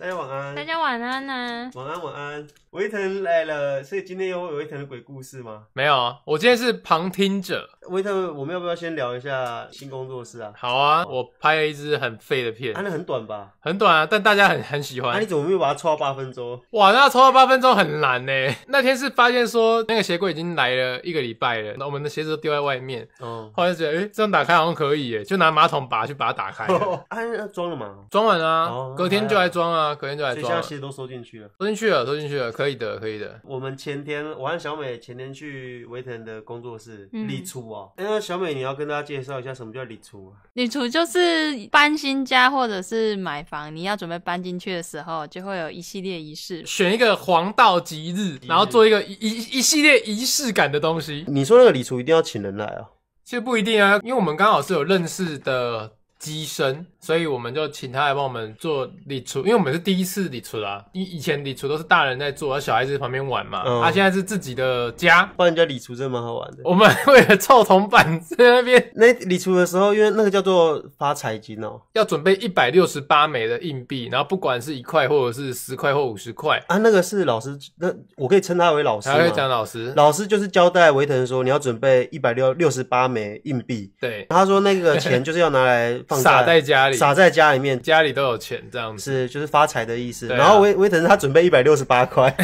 大家晚安，大家晚安呢，晚安晚安。维腾来了，所以今天又会有维腾的鬼故事吗？没有啊，我今天是旁听者。维腾，我们要不要先聊一下新工作室啊？好啊，我拍了一支很废的片，那很短吧？很短啊，但大家很很喜欢。那你怎么有把它抽到八分钟？哇，那抽到八分钟很难呢。那天是发现说那个鞋柜已经来了一个礼拜了，那我们的鞋子都丢在外面。嗯。后来觉得，哎，这样打开好像可以，耶，就拿马桶把去把它打开。安 装了吗？装完啊，隔天就来装啊。隔天就来装，现在都收进去了，收进去了，收进去了，可以的，可以的。我们前天，我和小美前天去维腾的工作室立出哦。哎呀，小美，你要跟大家介绍一下什么叫立出啊？立出就是搬新家或者是买房，你要准备搬进去的时候，就会有一系列仪式，选一个黄道吉日，然后做一个一一系列仪式感的东西。你说那个立厨一定要请人来啊？其实不一定啊，因为我们刚好是有认识的机身，所以我们就请他来帮我们做理厨，因为我们是第一次理厨啊。以以前理厨都是大人在做，而小孩子在旁边玩嘛。嗯。他现在是自己的家帮人家理厨，真的蛮好玩的。我们为了凑铜板在那边 那理厨的时候，因为那个叫做发财金哦，要准备一百六十八枚的硬币，然后不管是一块或者是十块或五十块啊。那个是老师，那我可以称他为老师。他会讲老师，老师就是交代维腾说，你要准备一百六六十八枚硬币。对，他说那个钱就是要拿来放傻在家。撒在家里面，家里都有钱这样子，是就是发财的意思。然后威威腾他准备一百六十八块。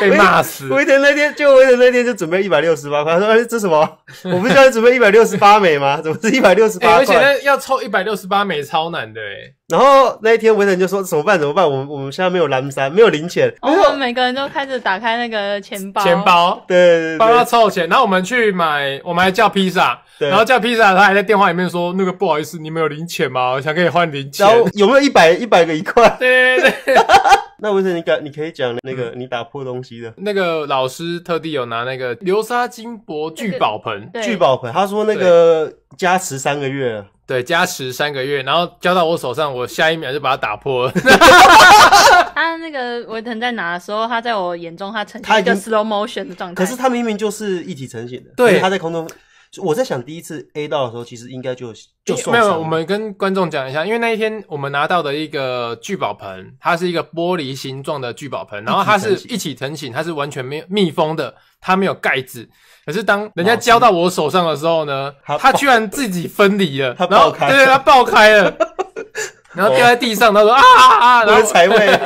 被骂死！文成那天就文成那天就准备一百六十八块，说这什么？我不现在准备一百六十八枚吗？怎么是一百六十八块？而且要凑一百六十八枚，超难的。然后那一天文成就说怎么办？怎么办？我们我们现在没有蓝山，没有零钱。我们每个人都开始打开那个钱包，钱包对，帮他凑钱。然后我们去买，我们还叫披萨。然后叫披萨，他还在电话里面说那个不好意思，你没有零钱吗？我想给你换零钱。然后有没有一百一百个一块？对对对。那威腾，你敢？你可以讲那个你打破东西的。那个老师特地有拿那个流沙金箔聚宝盆，聚宝盆。他说那个加持三个月，对，加持三个月，然后交到我手上，我下一秒就把它打破了。他那个威腾在拿的时候，他在我眼中，他呈现一个 slow motion 的状态。可是他明明就是一体成型的，对，他在空中。我在想，第一次 A 到的时候，其实应该就就没有。我们跟观众讲一下，因为那一天我们拿到的一个聚宝盆，它是一个玻璃形状的聚宝盆，然后它是一起成型，它是完全没有密封的，它没有盖子。可是当人家交到我手上的时候呢，它居然自己分离了，它爆开，对，它爆开了，然后掉在地上，他说啊，然后财位。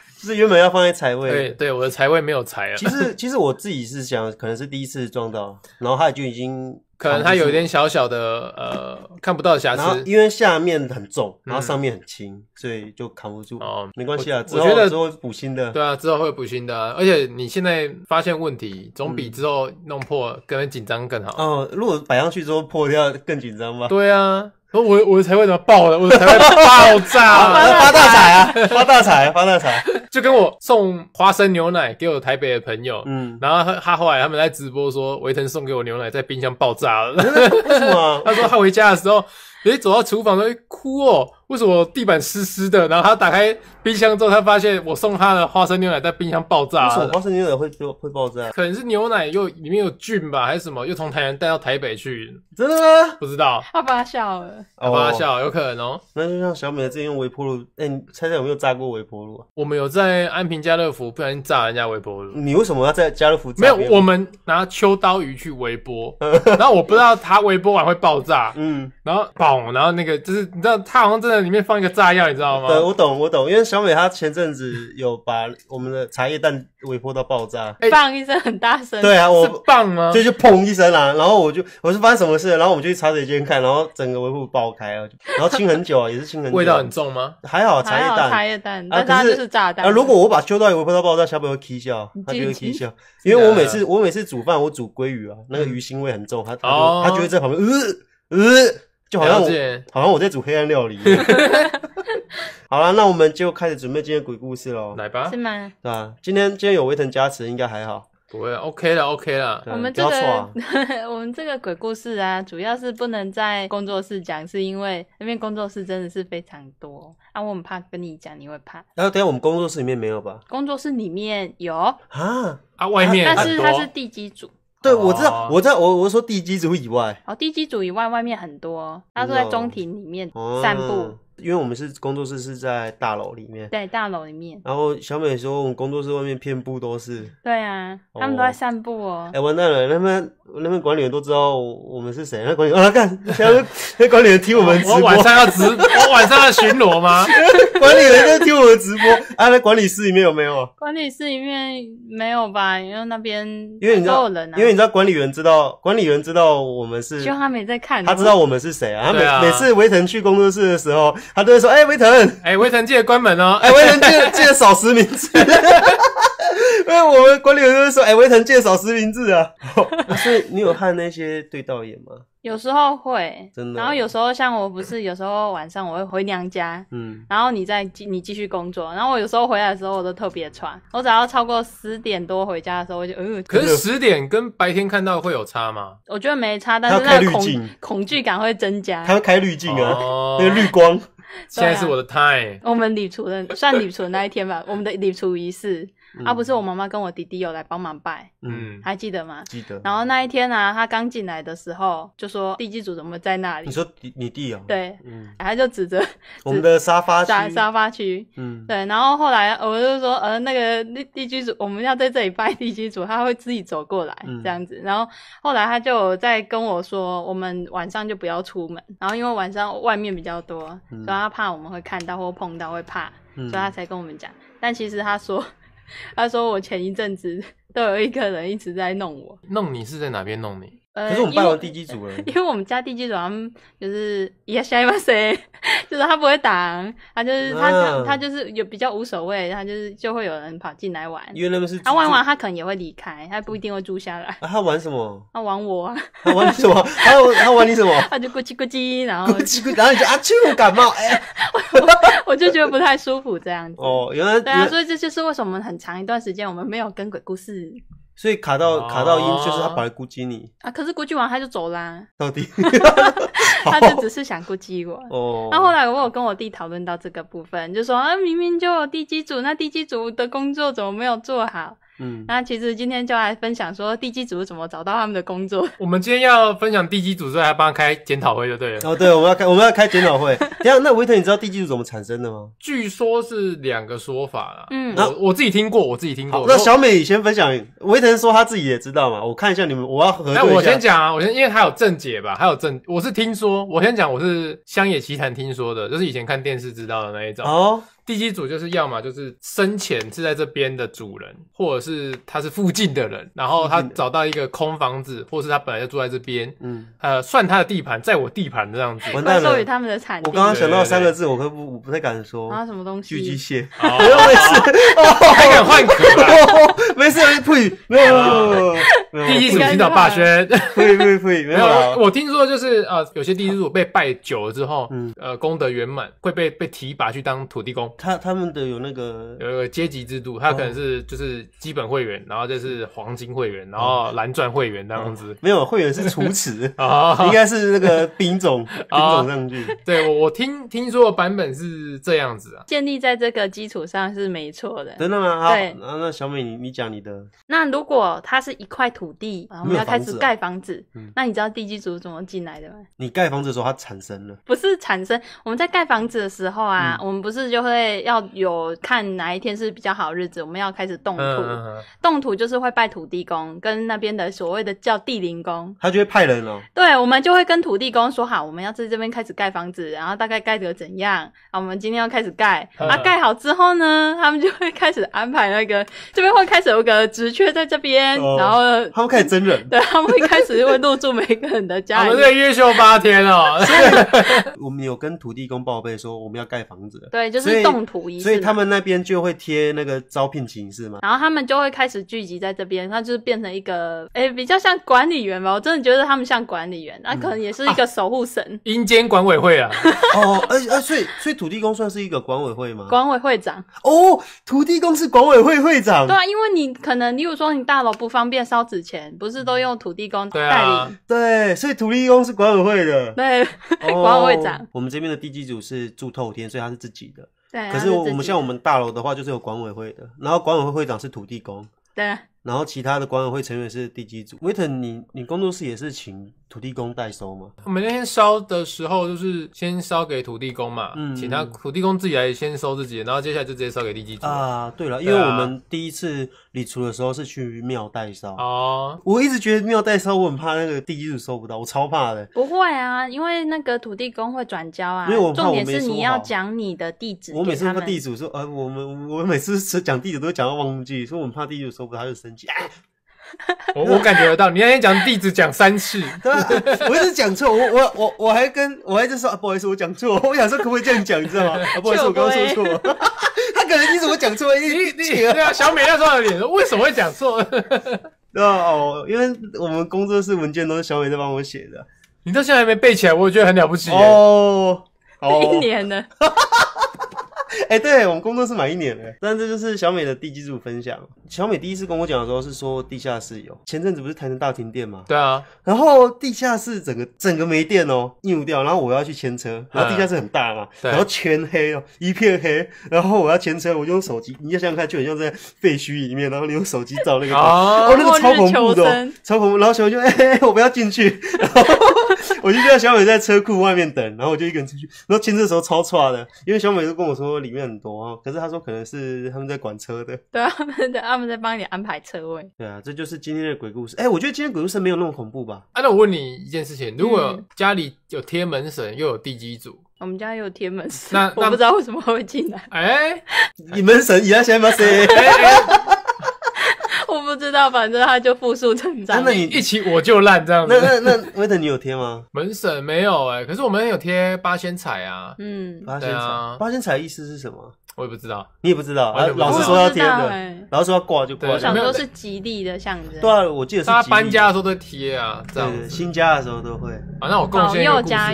是原本要放在财位，对对，我的财位没有财啊。其实其实我自己是想，可能是第一次撞到，然后它就已经，可能它有一点小小的呃看不到瑕疵，因为下面很重，然后上面很轻，所以就扛不住。哦，没关系啊，之后会补新的。对啊，之后会补新的。而且你现在发现问题，总比之后弄破更紧张更好。哦，如果摆上去之后破掉更紧张吧？对啊，我我的财位怎么爆了？我财位爆炸，发大财啊，发大财，发大财。就跟我送花生牛奶给我台北的朋友，嗯，然后他他后来他们在直播说，维腾送给我牛奶在冰箱爆炸了，他说他回家的时候，诶，走到厨房都哭哦。为什么地板湿湿的？然后他打开冰箱之后，他发现我送他的花生牛奶在冰箱爆炸。为什么花生牛奶会爆会爆炸？可能是牛奶又里面有菌吧，还是什么？又从台南带到台北去？真的吗？不知道。他把他笑了。他把他笑，有可能哦。那就像小美前用微波炉。哎，猜猜有没有炸过微波炉？我们有在安平家乐福不小心炸人家微波炉。你为什么要在家乐福？没有，我们拿秋刀鱼去微波，然后我不知道它微波完会爆炸。嗯，然后爆，然后那个就是你知道，它好像真的。里面放一个炸药，你知道吗？对，我懂，我懂，因为小美她前阵子有把我们的茶叶蛋微波到爆炸，放一声很大声。对啊，我放吗？就就砰一声啊！然后我就我是发生什么事？然后我们就去茶水间看，然后整个微波爆开了，然后清很久啊，也是清很久。味道很重吗？还好，茶叶蛋，茶叶蛋啊，但是是炸弹啊！如果我把秋刀鱼微波到爆炸，小美会啼笑，她就会啼笑，因为我每次我每次煮饭，我煮鲑鱼啊，那个鱼腥味很重，她她他就会在旁边呃呃。就好像我好像我在煮黑暗料理，好了，那我们就开始准备今天鬼故事喽，来吧，是吗？对啊，今天今天有威腾加持，应该还好，不会，OK 了，OK 了。我们这个 我们这个鬼故事啊，主要是不能在工作室讲，是因为那边工作室真的是非常多，啊，我很怕跟你讲，你会怕。然后等下我们工作室里面没有吧？工作室里面有啊，啊外面但是它是第几组？对，我知道，我在我我说地基组以外，哦，地基组以外，外面很多，他都在中庭里面散步，因为我们是工作室是在大楼里面，对，大楼里面。然后小美说我们工作室外面遍布都是，对啊，他们都在散步哦。哎，完蛋了，那边那边管理员都知道我们是谁，那管理员啊，看，那管理员听我们直播，我晚上要直，我晚上要巡逻吗？管理员在听我们直播，啊？那管理室里面有没有？管理室里面没有吧，因为那边因为你人啊。因为你知道管理员知道，管理员知道我们是。就他没在看，他知道我们是谁啊？他每每次韦腾去工作室的时候，他都会说：“哎，韦腾，哎，韦腾，记得关门哦，哎，韦腾，记得记得少实名制。”因为我们管理员都会说：“哎，韦腾，介绍实名制啊。”所以你有和那些对导演吗？有时候会，真的。然后有时候像我，不是有时候晚上我会回娘家，嗯。然后你再继你继续工作，然后我有时候回来的时候，我都特别喘。我只要超过十点多回家的时候，我就嗯。可是十点跟白天看到会有差吗？我觉得没差，但是那个恐恐惧感会增加。他会开滤镜啊，那个绿光。现在是我的 time。我们旅途的算旅途那一天吧，我们的旅途仪式。啊，不是我妈妈跟我弟弟有来帮忙拜，嗯，还记得吗？记得。然后那一天呢，他刚进来的时候就说：“地基主怎么在那里？”你说你你弟啊？对，嗯，然后就指着我们的沙发区，沙发区，嗯，对。然后后来我就说：“呃，那个地地基主，我们要在这里拜地基主，他会自己走过来，这样子。”然后后来他就在跟我说：“我们晚上就不要出门，然后因为晚上外面比较多，所以他怕我们会看到或碰到会怕，所以他才跟我们讲。但其实他说。” 他说：“我前一阵子都有一个人一直在弄我，弄你是在哪边弄你？”可是我们拜完地基组了，因为我们家地基组，就是 yes m u s say，就是他不会挡，他就是他他就是有比较无所谓，他就是就会有人跑进来玩。因为那是他玩完他可能也会离开，他不一定会住下来。他玩什么？他玩我。他玩什么？他他玩你什么？他就咕叽咕叽，然后咕叽咕，然后你就啊，全感冒，哎，我就觉得不太舒服这样子。哦，原来对啊，所以这就是为什么我们很长一段时间我们没有跟鬼故事。所以卡到卡到音，就是他本来估计你啊，可是估计完他就走啦。到底，他就只是想估计我。那后来我有跟我弟讨论到这个部分，就说啊，明明就有地基组，那地基组的工作怎么没有做好？嗯，那其实今天就来分享说地基组怎么找到他们的工作。我们今天要分享地基组，就是来帮开检讨会就对了。哦，对，我们要开我们要开检讨会。这 样，那维特，你知道地基组怎么产生的吗？据说是两个说法了。嗯，那我自己听过，我自己听过。那小美先分享。维特说他自己也知道嘛，我看一下你们，我要核。那我先讲啊，我先，因为还有正解吧，还有正，我是听说，我先讲，我是乡野奇谈听说的，就是以前看电视知道的那一种。哦。地基组就是要么就是生前是在这边的主人，或者是他是附近的人，然后他找到一个空房子，或是他本来就住在这边，嗯，呃，算他的地盘，在我地盘这样子。我授予他们的产地。我刚刚想到三个字，我可不，我不太敢说。啊，什么东西？巨基蟹。好，没事，还敢换壳？没事，不语。第一组寻找霸宣，会会会没有。我听说就是呃，有些第一组被拜久了之后，嗯，呃，功德圆满会被被提拔去当土地公。他他们的有那个有一个阶级制度，他可能是就是基本会员，然后就是黄金会员，然后蓝钻会员那样子。没有会员是除此 啊，应该是那个兵种 兵种上去。对，我听听说版本是这样子啊，建立在这个基础上是没错的。真的吗？好，那那小美你你讲你的。那如果它是一块土。土地啊，我们要开始盖房子。那你知道地基组怎么进来的吗？你盖房子的时候，它产生了。不是产生，我们在盖房子的时候啊，我们不是就会要有看哪一天是比较好日子，我们要开始动土。动土就是会拜土地公，跟那边的所谓的叫地灵公，他就会派人喽。对，我们就会跟土地公说好，我们要在这边开始盖房子，然后大概盖得怎样？啊？我们今天要开始盖。啊，盖好之后呢，他们就会开始安排那个这边会开始有个职缺在这边，然后。他们开始真人，对，他们一开始会入住每个人的家。我们这个月休八天哦。我们有跟土地公报备，说我们要盖房子对，就是动土仪式。所以他们那边就会贴那个招聘启事嘛。然后他们就会开始聚集在这边，那就是变成一个哎，比较像管理员吧。我真的觉得他们像管理员，那可能也是一个守护神。阴间管委会啊。哦，而而所以所以土地公算是一个管委会吗？管委会长。哦，土地公是管委会会长。对啊，因为你可能，你有如说你大楼不方便烧。之前不是都用土地公代理？对，所以土地公是管委会的，对，管委会长。我们这边的地基组是住透天，所以他是自己的。对，可是我们像我们大楼的话，就是有管委会的，然后管委会会长是土地公，对，然后其他的管委会成员是地基组。维腾，你你工作室也是请？土地公代收吗？我们那天烧的时候，就是先烧给土地公嘛，嗯，请他土地公自己来先收自己，然后接下来就直接烧给地主。啊，对了，因为我们第一次理除的时候是去庙代烧啊。我一直觉得庙代烧，我很怕那个地基次收不到，我超怕的。不会啊，因为那个土地工会转交啊。没有，重点是你要讲你的地址。我每次跟地主说，呃，我们我每次讲地址都讲到忘记，说我们怕地主收不到就生气。我 我感觉得到，你那天讲地址讲三次，对吧？我一直讲错，我我我我还跟我还在说，不好意思，我讲错，我想说可不可以这样讲，你知道吗？不好意思，我刚说错，他可能你怎么讲错，你你对啊，小美那时候的脸，为什么会讲错？对啊，哦，因为我们工作室文件都是小美在帮我写的，你到现在还没背起来，我觉得很了不起哦，一年呢。哎，对我们工作是满一年了，但这就是小美的地基组分享。小美第一次跟我讲的时候是说地下室有，前阵子不是台南大停电吗？对啊，然后地下室整个整个没电哦，硬掉，然后我要去牵车，然后地下室很大嘛，然后全黑哦，一片黑，然后我要牵车，我就用手机，你要想想看，就很像在废墟里面，然后你用手机照那个，哦，那个超恐怖的，超恐怖。然后小美就哎，我不要进去。我就叫小美在车库外面等，然后我就一个人出去。然后签字的时候超差的，因为小美都跟我说里面很多啊，可是她说可能是他们在管车的。对啊，他们在，他们在帮你安排车位。对啊，这就是今天的鬼故事。哎，我觉得今天鬼故事没有那么恐怖吧？哎，那我问你一件事情，如果家里有贴门神又有地基组，我们家有贴门神，那我不知道为什么会进来。哎，你门神，你要先把谁？那反正他就复述成长。那你一起我就烂这样。那那那威 a 你有贴吗？门神没有哎，可是我们有贴八仙彩啊。嗯，八仙彩，八仙彩的意思是什么？我也不知道，你也不知道。老师说要贴的，老师说要挂就挂。想说是吉利的象征。对啊，我记得是。他搬家的时候都贴啊，这样新家的时候都会。啊，那我贡献一个故事啊。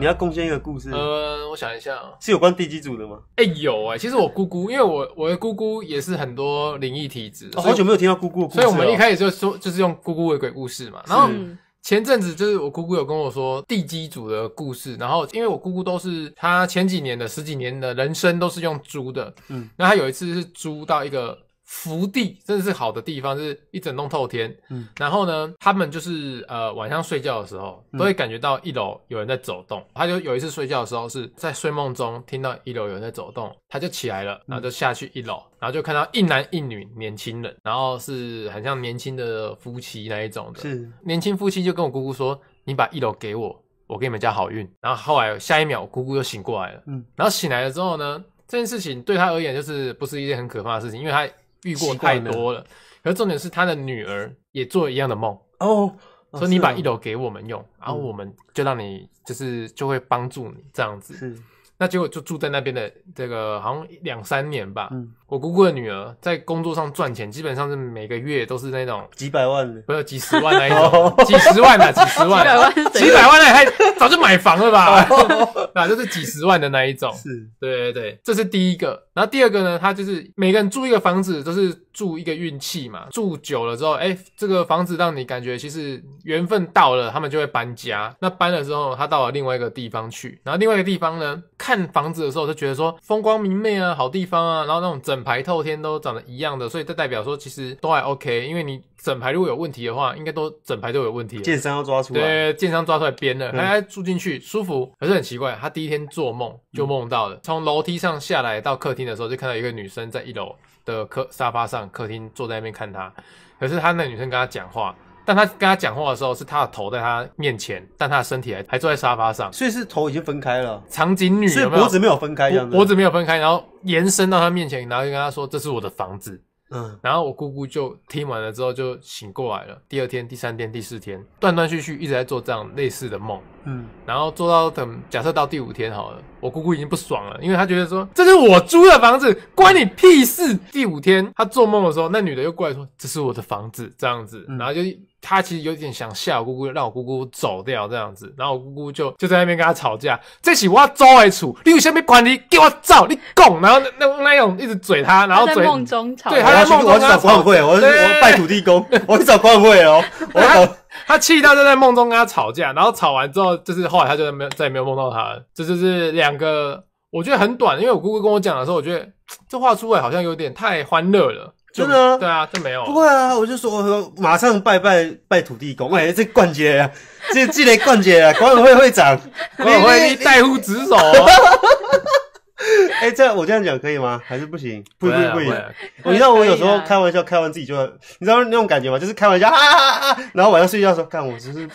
你要贡献一个故事？呃，我想一下，是有关地基组的吗？哎，有哎，其实我姑姑，因为我我的姑姑也是很多灵异体质，好久没有听到姑姑，所以我们一开始就说就是用姑姑为鬼故事嘛。然后前阵子就是我姑姑有跟我说地基组的故事，然后因为我姑姑都是她前几年的十几年的人生都是用租的，嗯，那她有一次是租到一个。福地真的是好的地方，就是一整栋透天。嗯，然后呢，他们就是呃晚上睡觉的时候都会感觉到一楼有人在走动。他就有一次睡觉的时候是在睡梦中听到一楼有人在走动，他就起来了，然后就下去一楼，然后就看到一男一女年轻人，然后是很像年轻的夫妻那一种的。是年轻夫妻就跟我姑姑说：“你把一楼给我，我给你们家好运。”然后后来下一秒姑姑就醒过来了。嗯，然后醒来了之后呢，这件事情对他而言就是不是一件很可怕的事情，因为他。遇过太多了，可重点是他的女儿也做一样的梦哦，说你把一楼给我们用，然后我们就让你就是就会帮助你这样子，是，那结果就住在那边的这个好像两三年吧，嗯。我姑姑的女儿在工作上赚钱，基本上是每个月都是那种几百万，不是几十万那一种，几十万啊，几十万，几百万？几百万还早就买房了吧？那就是几十万的那一种，是，对对对，这是第一个。然后第二个呢，他就是每个人住一个房子都是住一个运气嘛，住久了之后，哎，这个房子让你感觉其实缘分到了，他们就会搬家。那搬了之后，他到了另外一个地方去，然后另外一个地方呢，看房子的时候就觉得说风光明媚啊，好地方啊，然后那种整。整排透天都长得一样的，所以这代表说其实都还 OK，因为你整排如果有问题的话，应该都整排都有问题。剑商要抓出来，对，剑商抓出来编了，他还住进去舒服，可是很奇怪，他第一天做梦就梦到了，从楼梯上下来到客厅的时候，就看到一个女生在一楼的客沙发上客厅坐在那边看他，可是他那女生跟他讲话。但他跟他讲话的时候，是他的头在他面前，但他的身体还还坐在沙发上，所以是头已经分开了，长颈女，所以脖子没有分开，脖子没有分开，然后延伸到他面前，然后就跟他说：“这是我的房子。”嗯，然后我姑姑就听完了之后就醒过来了。第二天、第三天、第四天，断断续续一直在做这样类似的梦。嗯，然后做到等假设到第五天好了，我姑姑已经不爽了，因为她觉得说这是我租的房子，关你屁事。第五天，她做梦的时候，那女的又过来说这是我的房子，这样子。然后就她其实有点想吓我姑姑，让我姑姑走掉这样子。然后我姑姑就就在那边跟她吵架。这是我要租的厝，你有什么管理给我走，你拱，然后那那那种一直嘴她，然后嘴对，她在梦中吵我要去找委会，我要我拜土地公，我去找委会哦，我找。他气到就在梦中跟他吵架，然后吵完之后，就是后来他就没有再也没有梦到他，这就是两个，我觉得很短，因为我姑姑跟我讲的时候，我觉得这话出来好像有点太欢乐了，真的？对啊，就没有，不会啊，我就说，我说马上拜拜拜土地公，哎，这逛街，这进来逛街，管委会会长，管委会代夫职守。哎，这样我这样讲可以吗？还是不行？不不不，你知道我有时候开玩笑，开完自己就，你知道那种感觉吗？就是开玩笑啊啊啊，然后晚上睡觉时候，看我只是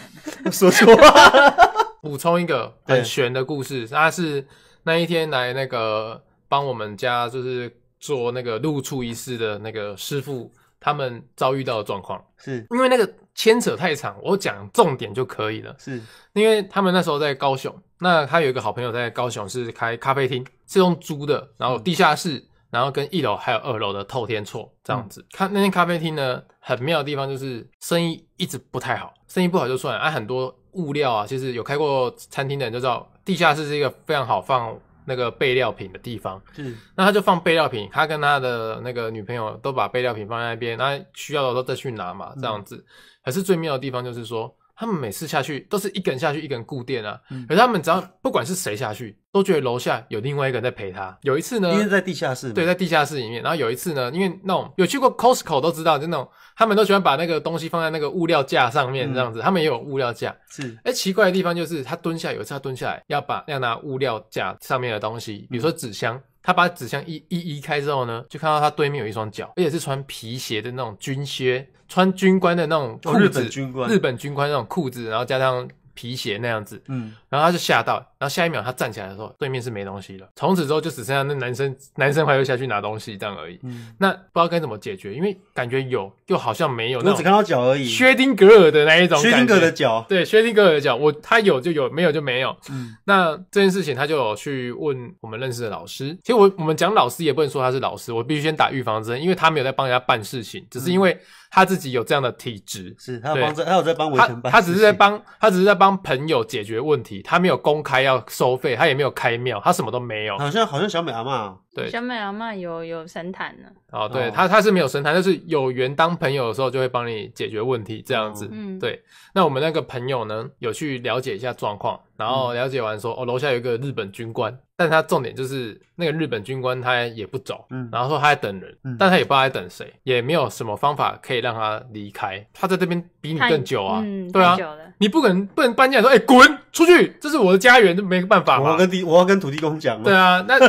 说错话。补充一个很玄的故事，他是那一天来那个帮我们家就是做那个入处仪式的那个师傅。他们遭遇到的状况，是因为那个牵扯太长，我讲重点就可以了。是因为他们那时候在高雄，那他有一个好朋友在高雄是开咖啡厅，是用租的，然后地下室，然后跟一楼还有二楼的透天错这样子。他那间咖啡厅呢，很妙的地方就是生意一直不太好，生意不好就算，了，啊，很多物料啊，就是有开过餐厅的人就知道，地下室是一个非常好放。那个备料品的地方，嗯，那他就放备料品，他跟他的那个女朋友都把备料品放在那边，那需要的时候再去拿嘛，这样子，还是最妙的地方就是说。他们每次下去都是一人下去，一个人固电啊。嗯。可他们只要不管是谁下去，都觉得楼下有另外一个人在陪他。有一次呢，因为在地下室，对，在地下室里面。然后有一次呢，因为那种有去过 Costco 都知道，就那种他们都喜欢把那个东西放在那个物料架上面这样子。他们也有物料架。是。哎，奇怪的地方就是他蹲下，有一次他蹲下来要把要拿物料架上面的东西，比如说纸箱。他把纸箱一一移开之后呢，就看到他对面有一双脚，而且是穿皮鞋的那种军靴，穿军官的那种裤子，日本军官，日本军官那种裤子，然后加上皮鞋那样子，嗯，然后他就吓到。然后下一秒他站起来的时候，对面是没东西了。从此之后就只剩下那男生，男生还要下去拿东西这样而已。嗯，那不知道该怎么解决，因为感觉有，又好像没有。我只看到脚而已。薛丁格尔的那一种，薛丁格的脚，对，薛丁格尔的脚。我他有就有，没有就没有。嗯，那这件事情他就去问我们认识的老师。其实我我们讲老师也不能说他是老师，我必须先打预防针，因为他没有在帮人家办事情，只是因为他自己有这样的体质，是他有帮在，他有在帮我。他他只是在帮，他只是在帮朋友解决问题，他没有公开要。收费，他也没有开庙，他什么都没有，好像好像小美阿妈。小美阿嘛有有神坛呢。哦，对他他是没有神坛，就是有缘当朋友的时候就会帮你解决问题这样子。嗯，对。那我们那个朋友呢，有去了解一下状况，然后了解完说，哦，楼下有一个日本军官，但是他重点就是那个日本军官他也不走，嗯，然后说他在等人，但他也不知道在等谁，也没有什么方法可以让他离开。他在这边比你更久啊，嗯，对啊，你不可能不能搬来说，哎，滚出去，这是我的家园，就没办法。我要跟地，我要跟土地公讲。对啊，那。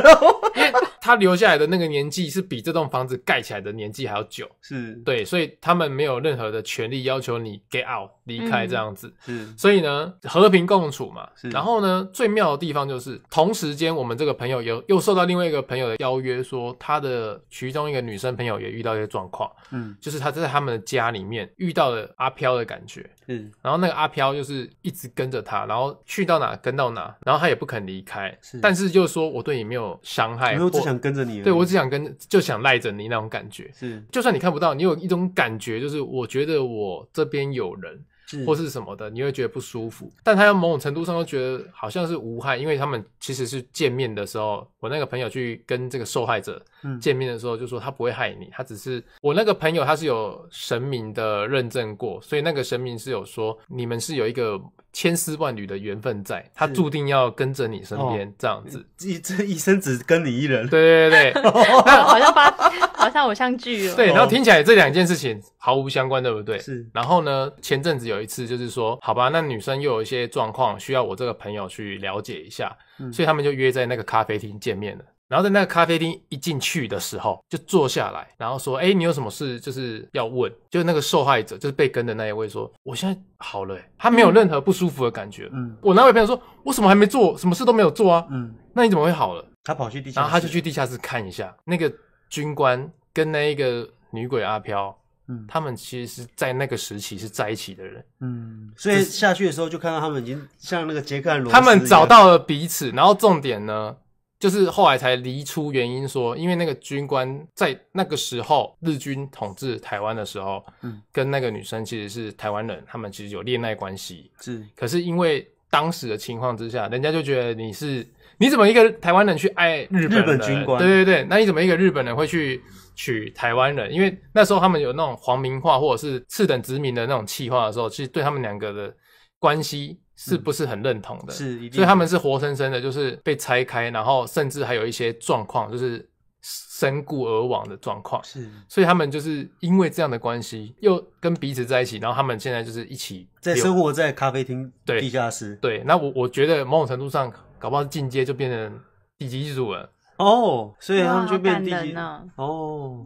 他留下来的那个年纪是比这栋房子盖起来的年纪还要久，是对，所以他们没有任何的权利要求你 get out 离开这样子，是，所以呢和平共处嘛，是。然后呢最妙的地方就是同时间，我们这个朋友又又受到另外一个朋友的邀约，说他的其中一个女生朋友也遇到一些状况，嗯，就是他在他们的家里面遇到了阿飘的感觉。嗯，然后那个阿飘就是一直跟着他，然后去到哪跟到哪，然后他也不肯离开。是，但是就是说我对你没有伤害，没有只想跟着你，对我只想跟就想赖着你那种感觉。是，就算你看不到，你有一种感觉，就是我觉得我这边有人。或是什么的，你会觉得不舒服，但他要某种程度上都觉得好像是无害，因为他们其实是见面的时候，我那个朋友去跟这个受害者见面的时候就说他不会害你，他只是我那个朋友他是有神明的认证过，所以那个神明是有说你们是有一个。千丝万缕的缘分，在他注定要跟着你身边，这样子一这一生只跟你一人。对对对对，好像发好像偶像剧哦。对，然后听起来这两件事情毫无相关，对不对？是。然后呢，前阵子有一次，就是说，好吧，那女生又有一些状况，需要我这个朋友去了解一下，所以他们就约在那个咖啡厅见面了。然后在那个咖啡厅一进去的时候，就坐下来，然后说：“哎，你有什么事就是要问？”就那个受害者，就是被跟的那一位说：“我现在好了，他没有任何不舒服的感觉。”嗯，我那位朋友说：“我什么还没做，什么事都没有做啊。”嗯，那你怎么会好了？他跑去地，然后他就去地下室看一下，那个军官跟那一个女鬼阿飘，嗯，他们其实是在那个时期是在一起的人，嗯，所以下去的时候就看到他们已经像那个杰克罗，他们找到了彼此，然后重点呢？就是后来才离出原因，说因为那个军官在那个时候日军统治台湾的时候，嗯，跟那个女生其实是台湾人，他们其实有恋爱关系。是，可是因为当时的情况之下，人家就觉得你是你怎么一个台湾人去爱日本军官？对对对，那你怎么一个日本人会去娶台湾人？因为那时候他们有那种皇民化或者是次等殖民的那种气化的时候，其实对他们两个的关系。是不是很认同的？是，所以他们是活生生的，就是被拆开，然后甚至还有一些状况，就是身故而亡的状况。是，所以他们就是因为这样的关系，又跟彼此在一起，然后他们现在就是一起在生活在咖啡厅对地下室。对，那我我觉得某种程度上，搞不好进阶就变成地级技术了。哦，所以他们就变地级了哦，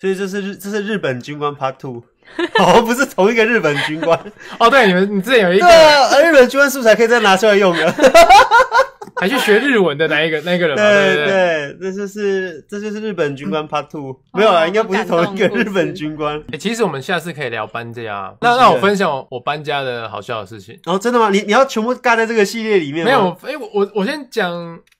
所以这是日这是日本军官 Part Two。哦，不是同一个日本军官哦。对，你们，你之前有一个啊，日本军官素材可以再拿出来用的。还去学日文的那一个那个人对对对，这就是这就是日本军官 Part Two，没有啊，应该不是同一个日本军官。哎，其实我们下次可以聊搬家那那我分享我搬家的好笑的事情。哦，真的吗？你你要全部盖在这个系列里面？没有，哎我我我先讲，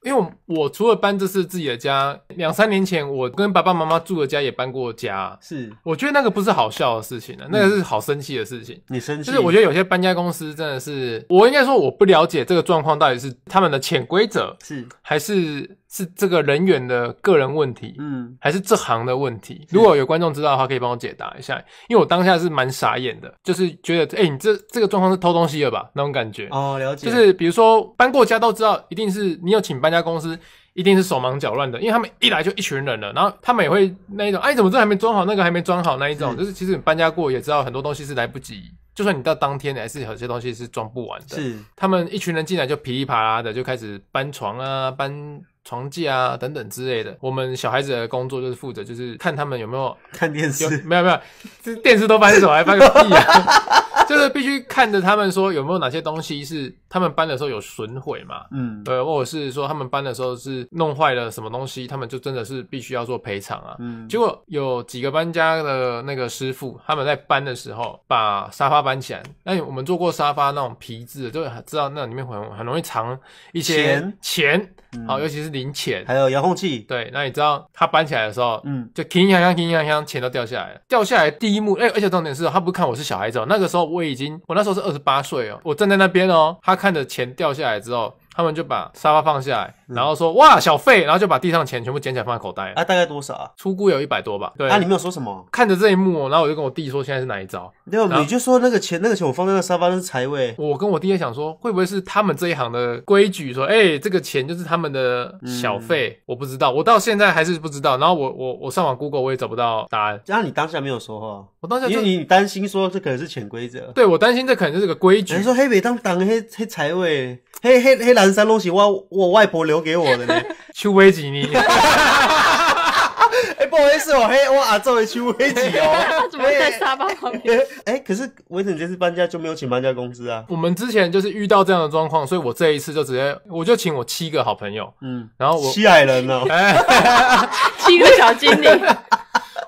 因为我除了搬这是自己的家，两三年前我跟爸爸妈妈住的家也搬过家，是，我觉得那个不是好笑的事情啊，那个是好生气的事情。你生气？就是我觉得有些搬家公司真的是，我应该说我不了解这个状况到底是他们的潜。规则是还是是这个人员的个人问题，嗯，还是这行的问题？如果有观众知道的话，可以帮我解答一下，因为我当下是蛮傻眼的，就是觉得，哎，你这这个状况是偷东西了吧？那种感觉哦，了解。就是比如说搬过家都知道，一定是你有请搬家公司，一定是手忙脚乱的，因为他们一来就一群人了，然后他们也会那一种，哎，怎么这还没装好，那个还没装好那一种，就是其实你搬家过也知道，很多东西是来不及。就算你到当天，还是有些东西是装不完的。是，他们一群人进来就噼里啪啦的就开始搬床啊、搬床架啊等等之类的。我们小孩子的工作就是负责，就是看他们有没有看电视，没有没有，电视都搬走还搬个屁啊！就是必须看着他们说有没有哪些东西是他们搬的时候有损毁嘛？嗯，对，或者是说他们搬的时候是弄坏了什么东西，他们就真的是必须要做赔偿啊。嗯，结果有几个搬家的那个师傅，他们在搬的时候把沙发搬起来，那我们做过沙发那种皮质，就知道那里面很很容易藏一些钱，钱，好，尤其是零钱，还有遥控器。对，那你知道他搬起来的时候，嗯，就叮叮当当，叮叮当当，钱都掉下来了。掉下来第一幕，哎，而且重点是，他不看我是小孩子哦，那个时候。我已经，我那时候是二十八岁哦，我站在那边哦，他看着钱掉下来之后，他们就把沙发放下来。然后说哇小费，然后就把地上钱全部捡起来放在口袋。啊，大概多少啊？出估有一百多吧。对。啊，你没有说什么？看着这一幕，然后我就跟我弟说现在是哪一招？有，你就说那个钱，那个钱我放在那沙发那是财位。我跟我弟也想说会不会是他们这一行的规矩？说哎这个钱就是他们的小费，我不知道，我到现在还是不知道。然后我我我上网 Google 我也找不到答案。那你当下没有说话？我当下因为你担心说这可能是潜规则。对，我担心这可能是个规矩。你说黑尾当当黑黑财位，黑黑黑蓝山东西，我我外婆留。留给我的呢，去威吉尼！哎，不好意思，我黑哇，作为去危机哦，他 怎么在沙发旁边？哎，可是我吉这次搬家就没有请搬家工司啊。我们之前就是遇到这样的状况，所以我这一次就直接我就请我七个好朋友，嗯，然后我七矮人呢，哎，七个小精灵，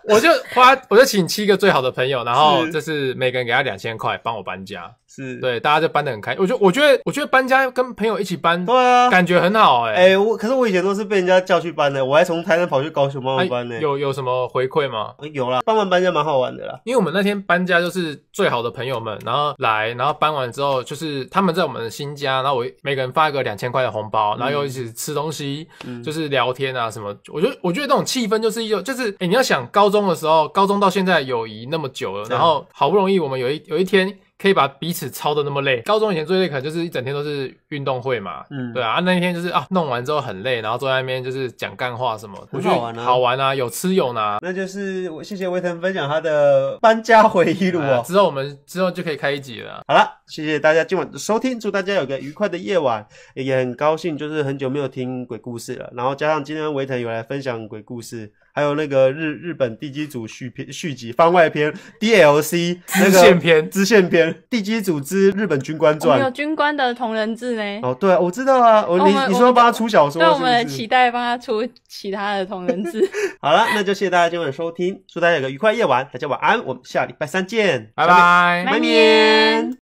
我就花我就请七个最好的朋友，然后就是每个人给他两千块，帮我搬家。是对，大家就搬的很开心。我觉得，我觉得，我觉得搬家跟朋友一起搬，对啊，感觉很好哎。哎，我可是我以前都是被人家叫去搬的，我还从台南跑去高雄帮忙搬呢。有有什么回馈吗？有啦，帮忙搬家蛮好玩的啦。因为我们那天搬家就是最好的朋友们，然后来，然后搬完之后就是他们在我们的新家，然后我每个人发一个两千块的红包，然后又一起吃东西，就是聊天啊什么。我觉得，我觉得这种气氛就是一种，就是哎，你要想高中的时候，高中到现在友谊那么久了，然后好不容易我们有一有一天。可以把彼此操的那么累，高中以前最累可能就是一整天都是运动会嘛，嗯，对啊，那一天就是啊弄完之后很累，然后坐在那边就是讲干话什么，好好玩啊，有吃有拿，那就是谢谢威腾分享他的搬家回忆录 啊，之后我们之后就可以开一集了，好了，谢谢大家今晚的收听，祝大家有个愉快的夜晚，也很高兴就是很久没有听鬼故事了，然后加上今天威腾有来分享鬼故事。还有那个日日本地基组续篇续集番外篇 DLC 那个片支线片地基组之日本军官传，军官的同人志呢？哦，对啊，我知道啊，我你你说帮他出小说，那我们期待帮他出其他的同人志。好了，那就谢谢大家今晚的收听，祝大家有个愉快夜晚，大家晚安，我们下礼拜三见，拜拜，拜拜。